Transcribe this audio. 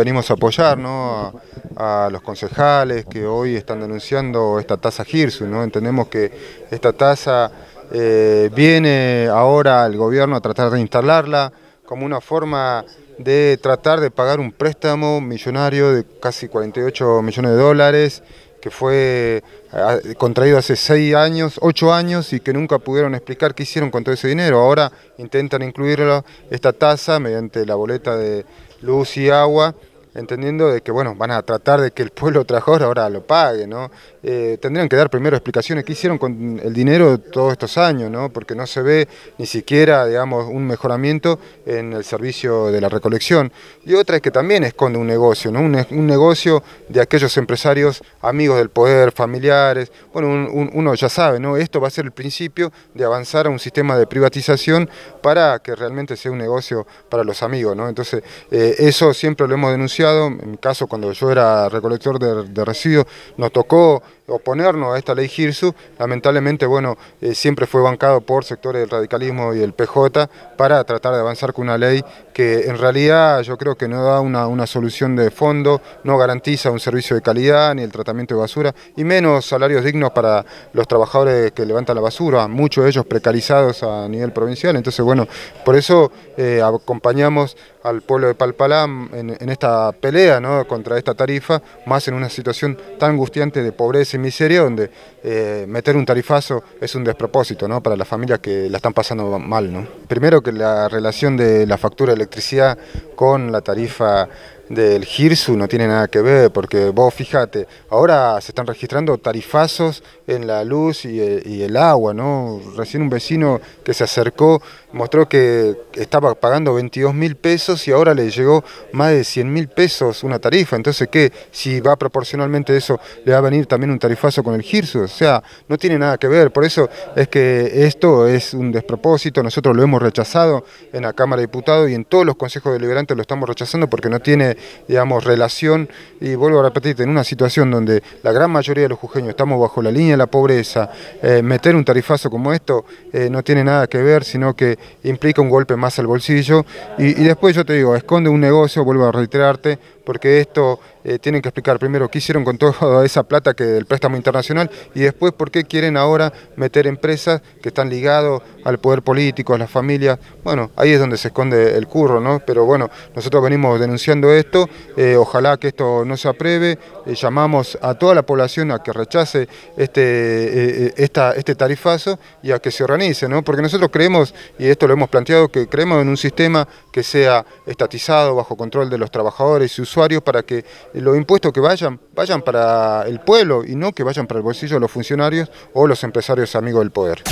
venimos a apoyar a, los concejales que hoy están denunciando esta tasa Girsu. ¿no? Entendemos que esta tasa eh, viene ahora al gobierno a tratar de instalarla como una forma de tratar de pagar un préstamo millonario de casi 48 millones de dólares que fue contraído hace 6 años, 8 años y que nunca pudieron explicar qué hicieron con todo ese dinero. Ahora intentan incluirlo, esta tasa mediante la boleta de luz y agua entendiendo de que bueno van a tratar de que el pueblo trabajador ahora lo pague, ¿no? Eh, tendrían que dar primero explicaciones qué hicieron con el dinero todos estos años, ¿no? Porque no se ve ni siquiera, digamos, un mejoramiento en el servicio de la recolección. Y otra es que también esconde un negocio, ¿no? Un, un negocio de aquellos empresarios amigos del poder, familiares. Bueno, uno ya sabe, ¿no? Esto va a ser el principio de avanzar a un sistema de privatización para que realmente sea un negocio para los amigos, ¿no? Entonces, eh, eso siempre lo hemos denunciado en mi caso cuando yo era recolector de, residuos, nos tocó oponernos a esta ley GIRSU, lamentablemente, bueno, eh, siempre fue bancado por sectores del radicalismo y el PJ para tratar de avanzar con una ley que en realidad yo creo que no da una, solución de fondo, no garantiza un servicio de calidad, ni el tratamiento de basura, y menos salarios dignos para los trabajadores que levantan la basura, muchos de ellos precarizados a nivel provincial, entonces bueno, por eso eh, acompañamos al pueblo de Palpalá en, esta pelea contra esta tarifa, más en una situación tan angustiante de pobreza y miseria, donde eh, meter un tarifazo es un despropósito ¿no? para las familias que la están pasando mal. ¿no? Primero que la relación de la factura de electricidad con la tarifa del GIRSU no tiene nada que ver, porque vos fíjate, ahora se están registrando tarifazos en la luz eh, y el, agua, ¿no? Recién un vecino que se acercó mostró que estaba pagando 22 mil pesos y ahora le llegó más de 100 mil pesos una tarifa, entonces ¿qué? Si va proporcionalmente eso, le va a venir también un tarifazo con el GIRSU, o sea, no tiene nada que ver, por eso es que esto es un despropósito, nosotros lo hemos rechazado en la Cámara de Diputados y en todos los consejos deliberantes lo estamos rechazando porque no tiene digamos, relación, y vuelvo a repetirte, en una situación donde la gran mayoría de los jujeños estamos bajo la línea de la pobreza, eh, meter un tarifazo como esto eh, no tiene nada que ver, sino que implica un golpe más al bolsillo, y, y después yo te digo, esconde un negocio, vuelvo a reiterarte, porque esto eh, tienen que explicar primero qué hicieron con toda esa plata que del préstamo internacional y después por qué quieren ahora meter empresas que están ligadas al poder político, a las familias. Bueno, ahí es donde se esconde el curro, ¿no? Pero bueno, nosotros venimos denunciando esto, eh, ojalá que esto no se apruebe, eh, llamamos a toda la población a que rechace este, esta, este tarifazo y a que se organice, ¿no? Porque nosotros creemos, y esto lo hemos planteado, que creemos en un sistema que sea estatizado, bajo control de los trabajadores y sus para que los impuestos que vayan, vayan para el pueblo y no que vayan para el bolsillo de los funcionarios o los empresarios amigos del poder.